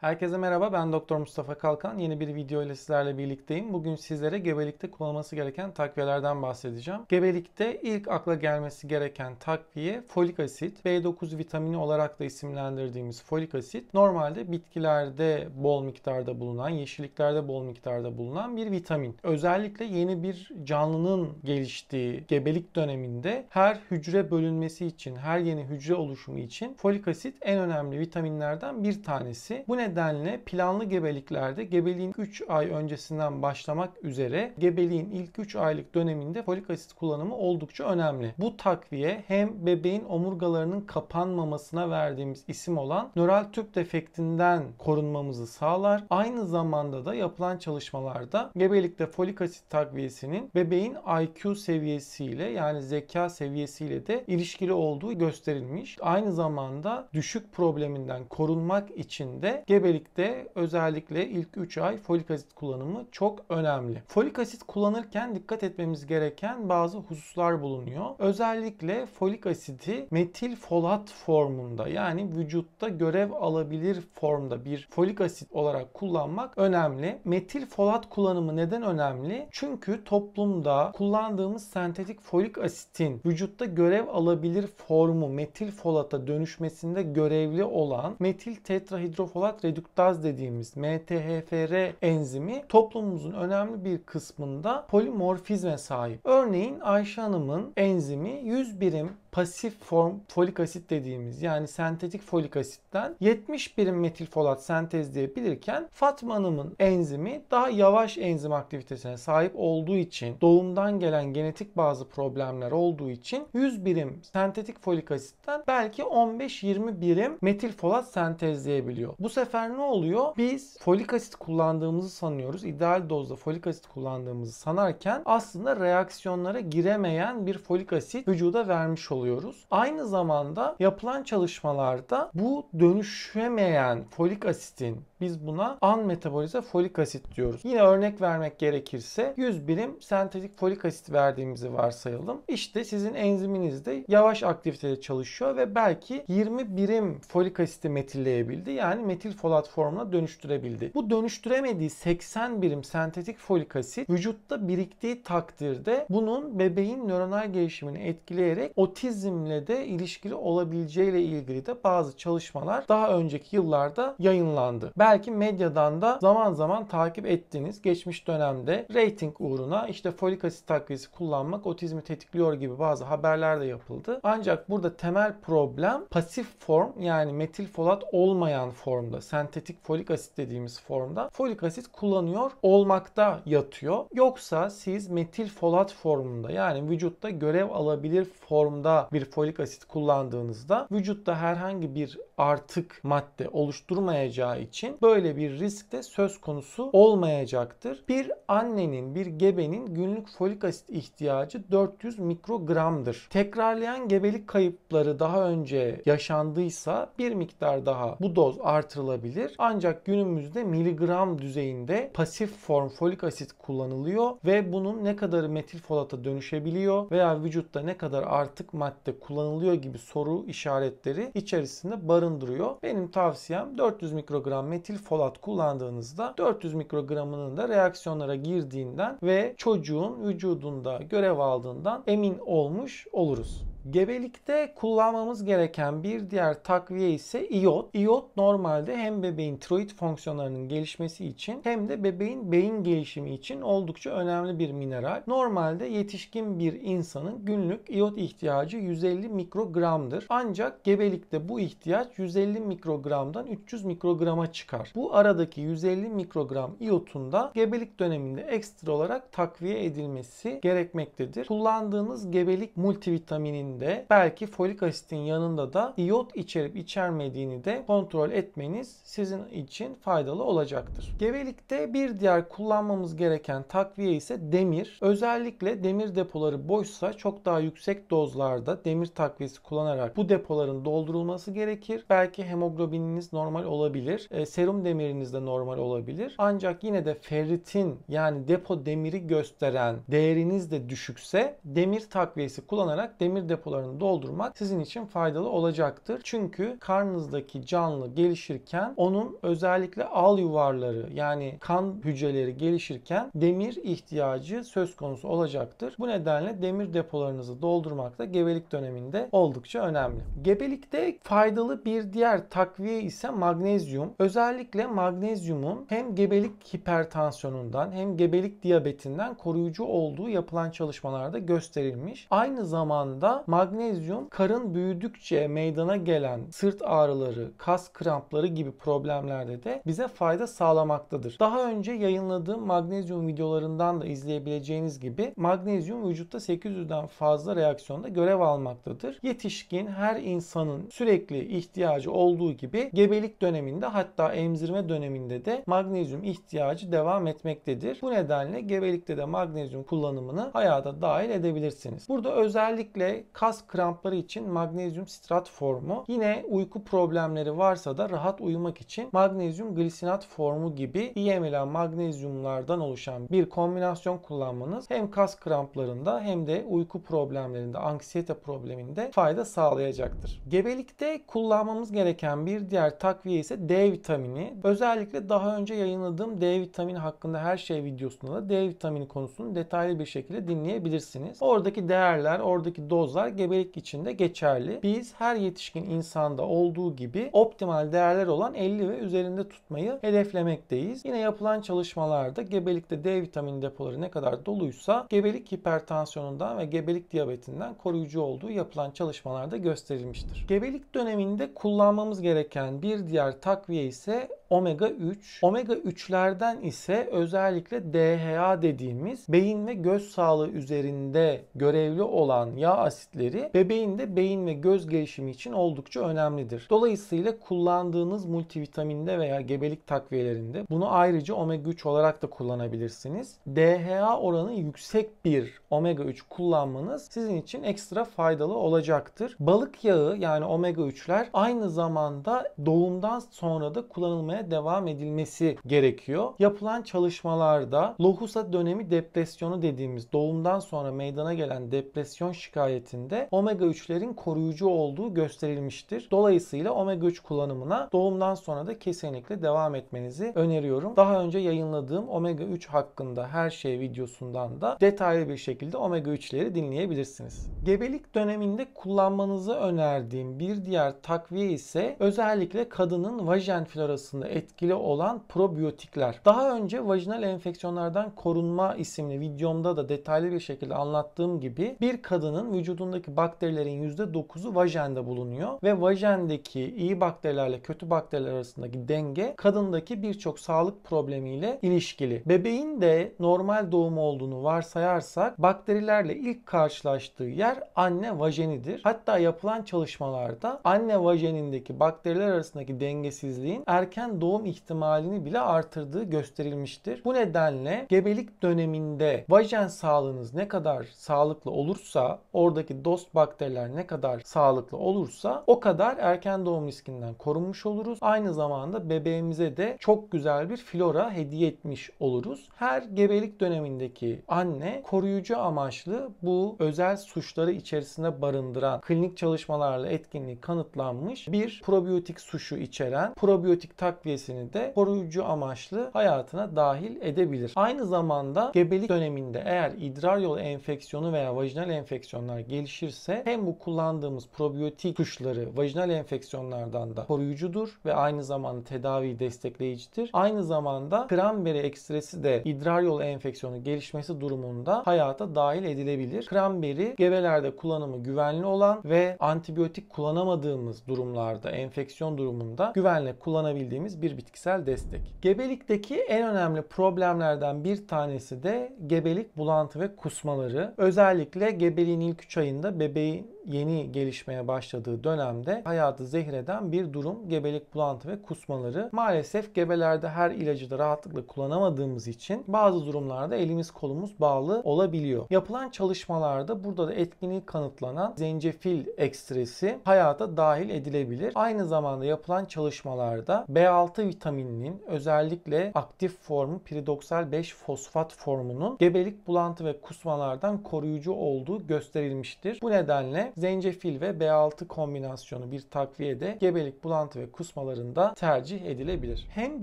Herkese merhaba ben Doktor Mustafa Kalkan. Yeni bir video ile sizlerle birlikteyim. Bugün sizlere gebelikte kullanılması gereken takviyelerden bahsedeceğim. Gebelikte ilk akla gelmesi gereken takviye folik asit. B9 vitamini olarak da isimlendirdiğimiz folik asit normalde bitkilerde bol miktarda bulunan, yeşilliklerde bol miktarda bulunan bir vitamin. Özellikle yeni bir canlının geliştiği gebelik döneminde her hücre bölünmesi için, her yeni hücre oluşumu için folik asit en önemli vitaminlerden bir tanesi. Bu ne nedenle planlı gebeliklerde gebeliğin 3 ay öncesinden başlamak üzere gebeliğin ilk 3 aylık döneminde folik asit kullanımı oldukça önemli. Bu takviye hem bebeğin omurgalarının kapanmamasına verdiğimiz isim olan nöral tüp defektinden korunmamızı sağlar. Aynı zamanda da yapılan çalışmalarda gebelikte folik asit takviyesinin bebeğin IQ seviyesiyle yani zeka seviyesiyle de ilişkili olduğu gösterilmiş. Aynı zamanda düşük probleminden korunmak için de gebelikte özellikle ilk 3 ay folik asit kullanımı çok önemli. Folik asit kullanırken dikkat etmemiz gereken bazı hususlar bulunuyor. Özellikle folik asidi metil folat formunda yani vücutta görev alabilir formda bir folik asit olarak kullanmak önemli. Metil folat kullanımı neden önemli? Çünkü toplumda kullandığımız sentetik folik asitin vücutta görev alabilir formu metil folata dönüşmesinde görevli olan metil tetrahidrofolat reduktaz dediğimiz MTHFR enzimi toplumumuzun önemli bir kısmında polimorfizme sahip. Örneğin Ayşe Hanım'ın enzimi 100 birim pasif form folik asit dediğimiz yani sentetik folik asitten 70 birim metil folat sentezleyebilirken Fatma Hanım'ın enzimi daha yavaş enzim aktivitesine sahip olduğu için doğumdan gelen genetik bazı problemler olduğu için 100 birim sentetik folik asitten belki 15-20 birim metil folat sentezleyebiliyor. Bu sefer sefer ne oluyor? Biz folik asit kullandığımızı sanıyoruz. İdeal dozda folik asit kullandığımızı sanarken aslında reaksiyonlara giremeyen bir folik asit vücuda vermiş oluyoruz. Aynı zamanda yapılan çalışmalarda bu dönüşemeyen folik asitin biz buna an metabolize folik asit diyoruz. Yine örnek vermek gerekirse 100 birim sentetik folik asit verdiğimizi varsayalım. İşte sizin enziminiz yavaş aktivitede çalışıyor ve belki 20 birim folik asiti metilleyebildi. Yani metil folik platformuna dönüştürebildi. Bu dönüştüremediği 80 birim sentetik folik asit vücutta biriktiği takdirde bunun bebeğin nöronal gelişimini etkileyerek otizmle de ilişkili olabileceğiyle ilgili de bazı çalışmalar daha önceki yıllarda yayınlandı. Belki medyadan da zaman zaman takip ettiğiniz geçmiş dönemde rating uğruna işte folik asit takviyesi kullanmak otizmi tetikliyor gibi bazı haberler de yapıldı. Ancak burada temel problem pasif form yani metil folat olmayan formda sentetik folik asit dediğimiz formda folik asit kullanıyor olmakta yatıyor. Yoksa siz metil folat formunda yani vücutta görev alabilir formda bir folik asit kullandığınızda vücutta herhangi bir artık madde oluşturmayacağı için böyle bir risk de söz konusu olmayacaktır. Bir annenin, bir gebenin günlük folik asit ihtiyacı 400 mikrogramdır. Tekrarlayan gebelik kayıpları daha önce yaşandıysa bir miktar daha bu doz artırılabilir olabilir. Ancak günümüzde miligram düzeyinde pasif form folik asit kullanılıyor ve bunun ne kadarı metil folata dönüşebiliyor veya vücutta ne kadar artık madde kullanılıyor gibi soru işaretleri içerisinde barındırıyor. Benim tavsiyem 400 mikrogram metil folat kullandığınızda 400 mikrogramının da reaksiyonlara girdiğinden ve çocuğun vücudunda görev aldığından emin olmuş oluruz. Gebelikte kullanmamız gereken bir diğer takviye ise iot. Iot normalde hem bebeğin tiroid fonksiyonlarının gelişmesi için hem de bebeğin beyin gelişimi için oldukça önemli bir mineral. Normalde yetişkin bir insanın günlük iot ihtiyacı 150 mikrogramdır. Ancak gebelikte bu ihtiyaç 150 mikrogramdan 300 mikrograma çıkar. Bu aradaki 150 mikrogram iotun da gebelik döneminde ekstra olarak takviye edilmesi gerekmektedir. Kullandığınız gebelik multivitaminin içinde belki folik asitin yanında da iot içerip içermediğini de kontrol etmeniz sizin için faydalı olacaktır. Gebelikte bir diğer kullanmamız gereken takviye ise demir. Özellikle demir depoları boşsa çok daha yüksek dozlarda demir takviyesi kullanarak bu depoların doldurulması gerekir. Belki hemoglobininiz normal olabilir. E, serum demiriniz de normal olabilir. Ancak yine de ferritin yani depo demiri gösteren değeriniz de düşükse demir takviyesi kullanarak demir depo depolarını doldurmak sizin için faydalı olacaktır. Çünkü karnınızdaki canlı gelişirken onun özellikle al yuvarları yani kan hücreleri gelişirken demir ihtiyacı söz konusu olacaktır. Bu nedenle demir depolarınızı doldurmak da gebelik döneminde oldukça önemli. Gebelikte faydalı bir diğer takviye ise magnezyum. Özellikle magnezyumun hem gebelik hipertansiyonundan hem gebelik diyabetinden koruyucu olduğu yapılan çalışmalarda gösterilmiş. Aynı zamanda magnezyum karın büyüdükçe meydana gelen sırt ağrıları, kas krampları gibi problemlerde de bize fayda sağlamaktadır. Daha önce yayınladığım magnezyum videolarından da izleyebileceğiniz gibi magnezyum vücutta 800'den fazla reaksiyonda görev almaktadır. Yetişkin her insanın sürekli ihtiyacı olduğu gibi gebelik döneminde hatta emzirme döneminde de magnezyum ihtiyacı devam etmektedir. Bu nedenle gebelikte de magnezyum kullanımını hayata dahil edebilirsiniz. Burada özellikle kas krampları için magnezyum sitrat formu. Yine uyku problemleri varsa da rahat uyumak için magnezyum glisinat formu gibi iyi emilen magnezyumlardan oluşan bir kombinasyon kullanmanız hem kas kramplarında hem de uyku problemlerinde, anksiyete probleminde fayda sağlayacaktır. Gebelikte kullanmamız gereken bir diğer takviye ise D vitamini. Özellikle daha önce yayınladığım D vitamini hakkında her şey videosunda da D vitamini konusunu detaylı bir şekilde dinleyebilirsiniz. Oradaki değerler, oradaki dozlar değerler gebelik içinde geçerli. Biz her yetişkin insanda olduğu gibi optimal değerler olan 50 ve üzerinde tutmayı hedeflemekteyiz. Yine yapılan çalışmalarda gebelikte D vitamini depoları ne kadar doluysa gebelik hipertansiyonundan ve gebelik diyabetinden koruyucu olduğu yapılan çalışmalarda gösterilmiştir. Gebelik döneminde kullanmamız gereken bir diğer takviye ise omega 3. Omega 3'lerden ise özellikle DHA dediğimiz beyin ve göz sağlığı üzerinde görevli olan yağ asitleri bebeğin de beyin ve göz gelişimi için oldukça önemlidir. Dolayısıyla kullandığınız multivitaminde veya gebelik takviyelerinde bunu ayrıca omega 3 olarak da kullanabilirsiniz. DHA oranı yüksek bir omega 3 kullanmanız sizin için ekstra faydalı olacaktır. Balık yağı yani omega 3'ler aynı zamanda doğumdan sonra da kullanılmaya çalışmaya devam edilmesi gerekiyor. Yapılan çalışmalarda lohusa dönemi depresyonu dediğimiz doğumdan sonra meydana gelen depresyon şikayetinde omega 3'lerin koruyucu olduğu gösterilmiştir. Dolayısıyla omega 3 kullanımına doğumdan sonra da kesinlikle devam etmenizi öneriyorum. Daha önce yayınladığım omega 3 hakkında her şey videosundan da detaylı bir şekilde omega 3'leri dinleyebilirsiniz. Gebelik döneminde kullanmanızı önerdiğim bir diğer takviye ise özellikle kadının vajen florasında etkili olan probiyotikler. Daha önce vajinal enfeksiyonlardan korunma isimli videomda da detaylı bir şekilde anlattığım gibi bir kadının vücudundaki bakterilerin %9'u vajende bulunuyor ve vajendeki iyi bakterilerle kötü bakteriler arasındaki denge kadındaki birçok sağlık problemiyle ilişkili. Bebeğin de normal doğum olduğunu varsayarsak bakterilerle ilk karşılaştığı yer anne vajenidir. Hatta yapılan çalışmalarda anne vajenindeki bakteriler arasındaki dengesizliğin erken doğum ihtimalini bile artırdığı gösterilmiştir. Bu nedenle gebelik döneminde vajen sağlığınız ne kadar sağlıklı olursa, oradaki dost bakteriler ne kadar sağlıklı olursa o kadar erken doğum riskinden korunmuş oluruz. Aynı zamanda bebeğimize de çok güzel bir flora hediye etmiş oluruz. Her gebelik dönemindeki anne koruyucu amaçlı bu özel suçları içerisinde barındıran klinik çalışmalarla etkinliği kanıtlanmış bir probiyotik suçu içeren probiyotik takviye takviyesini de koruyucu amaçlı hayatına dahil edebilir. Aynı zamanda gebelik döneminde eğer idrar yolu enfeksiyonu veya vajinal enfeksiyonlar gelişirse hem bu kullandığımız probiyotik tuşları vajinal enfeksiyonlardan da koruyucudur ve aynı zamanda tedavi destekleyicidir. Aynı zamanda kramberi ekstresi de idrar yolu enfeksiyonu gelişmesi durumunda hayata dahil edilebilir. Kramberi gebelerde kullanımı güvenli olan ve antibiyotik kullanamadığımız durumlarda enfeksiyon durumunda güvenle kullanabildiğimiz bir bitkisel destek. Gebelikteki en önemli problemlerden bir tanesi de gebelik bulantı ve kusmaları. Özellikle gebeliğin ilk 3 ayında bebeğin yeni gelişmeye başladığı dönemde hayatı zehreden bir durum gebelik bulantı ve kusmaları. Maalesef gebelerde her ilacı da rahatlıkla kullanamadığımız için bazı durumlarda elimiz kolumuz bağlı olabiliyor. Yapılan çalışmalarda burada da etkinliği kanıtlanan zencefil ekstresi hayata dahil edilebilir. Aynı zamanda yapılan çalışmalarda B6 vitamininin özellikle aktif formu piridoksal 5 fosfat formunun gebelik bulantı ve kusmalardan koruyucu olduğu gösterilmiştir. Bu nedenle zencefil ve B6 kombinasyonu bir takviye de gebelik bulantı ve kusmalarında tercih edilebilir. Hem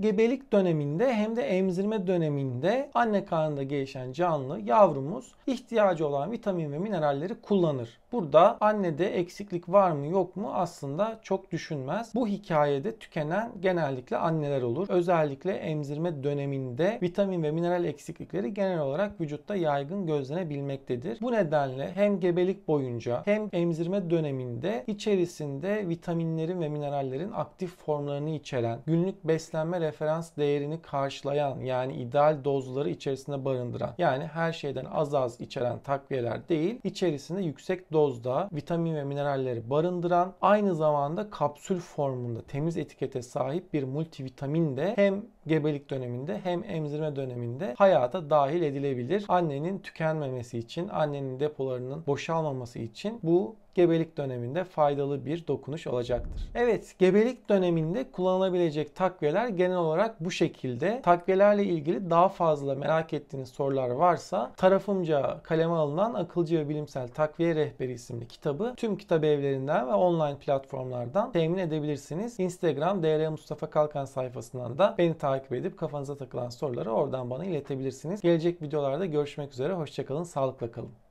gebelik döneminde hem de emzirme döneminde anne karnında gelişen canlı yavrumuz ihtiyacı olan vitamin ve mineralleri kullanır. Burada annede eksiklik var mı yok mu aslında çok düşünmez. Bu hikayede tükenen genellikle anneler olur. Özellikle emzirme döneminde vitamin ve mineral eksiklikleri genel olarak vücutta yaygın gözlenebilmektedir. Bu nedenle hem gebelik boyunca hem emzirme döneminde içerisinde vitaminlerin ve minerallerin aktif formlarını içeren, günlük beslenme referans değerini karşılayan yani ideal dozları içerisinde barındıran yani her şeyden az az içeren takviyeler değil, içerisinde yüksek dozda vitamin ve mineralleri barındıran aynı zamanda kapsül formunda temiz etikete sahip bir multivitamin de hem gebelik döneminde hem emzirme döneminde hayata dahil edilebilir. Annenin tükenmemesi için, annenin depolarının boşalmaması için bu gebelik döneminde faydalı bir dokunuş olacaktır. Evet, gebelik döneminde kullanılabilecek takviyeler genel olarak bu şekilde. Takviyelerle ilgili daha fazla merak ettiğiniz sorular varsa tarafımca kaleme alınan Akılcı ve Bilimsel Takviye Rehberi isimli kitabı tüm kitap evlerinden ve online platformlardan temin edebilirsiniz. Instagram DR Mustafa Kalkan sayfasından da beni takip takip edip kafanıza takılan soruları oradan bana iletebilirsiniz. Gelecek videolarda görüşmek üzere. Hoşçakalın, sağlıkla kalın.